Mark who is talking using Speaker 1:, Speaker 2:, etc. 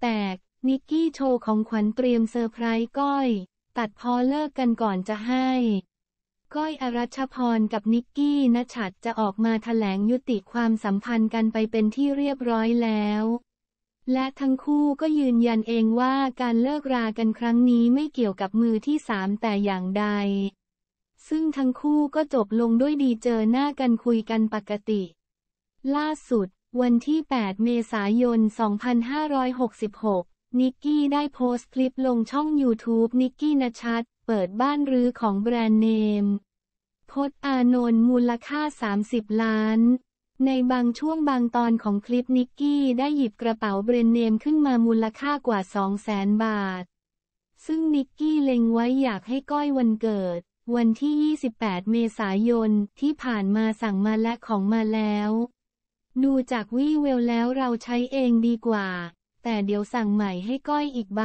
Speaker 1: แตกนิกกี้โชว์ของขวัญเตรียมเซอร์ไพรส์ก้อย ตัดพอเลิกกันก่อนจะให้ ก้อยอรัชพรกับนิกกี้นชัดจะออกมาถแถลงยุติความสัมพันธ์กันไปเป็นที่เรียบร้อยแล้ว และทั้งคู่ก็ยืนยันเองว่าการเลิกรากันครั้งนี้ไม่เกี่ยวกับมือที่สามแต่อย่างใด ซึ่งทั้งคู่ก็จบลงด้วยดีเจอหน้ากันคุยกันปกติล่าสุดวันที่ 8 เมษายน 2566 นิกกี้ได้โพสต์คลิปลงช่อง YouTube นิกกี้นชัด เปิดบ้านรื้อของแบรนด์เนม พดอานนท์มูลค่า 30 ล้าน ในบางช่วงบางตอนของคลิปนิกกี้ได้หยิบกระเป๋าแบรนด์เนมขึ้นมามูลค่ากว่า200,000บาท ซึ่งนิกกี้เล็งไว้อยากให้ก้อยวันเกิด วันที่ 28 เมษายนที่ผ่านมาสั่งมาและของมาแล้วดูจากวี่เวลแล้วเราใช้เองดีกว่า แ
Speaker 2: ต่เดี๋ยวสั่งใหม่ให้ก้อยอีกใบ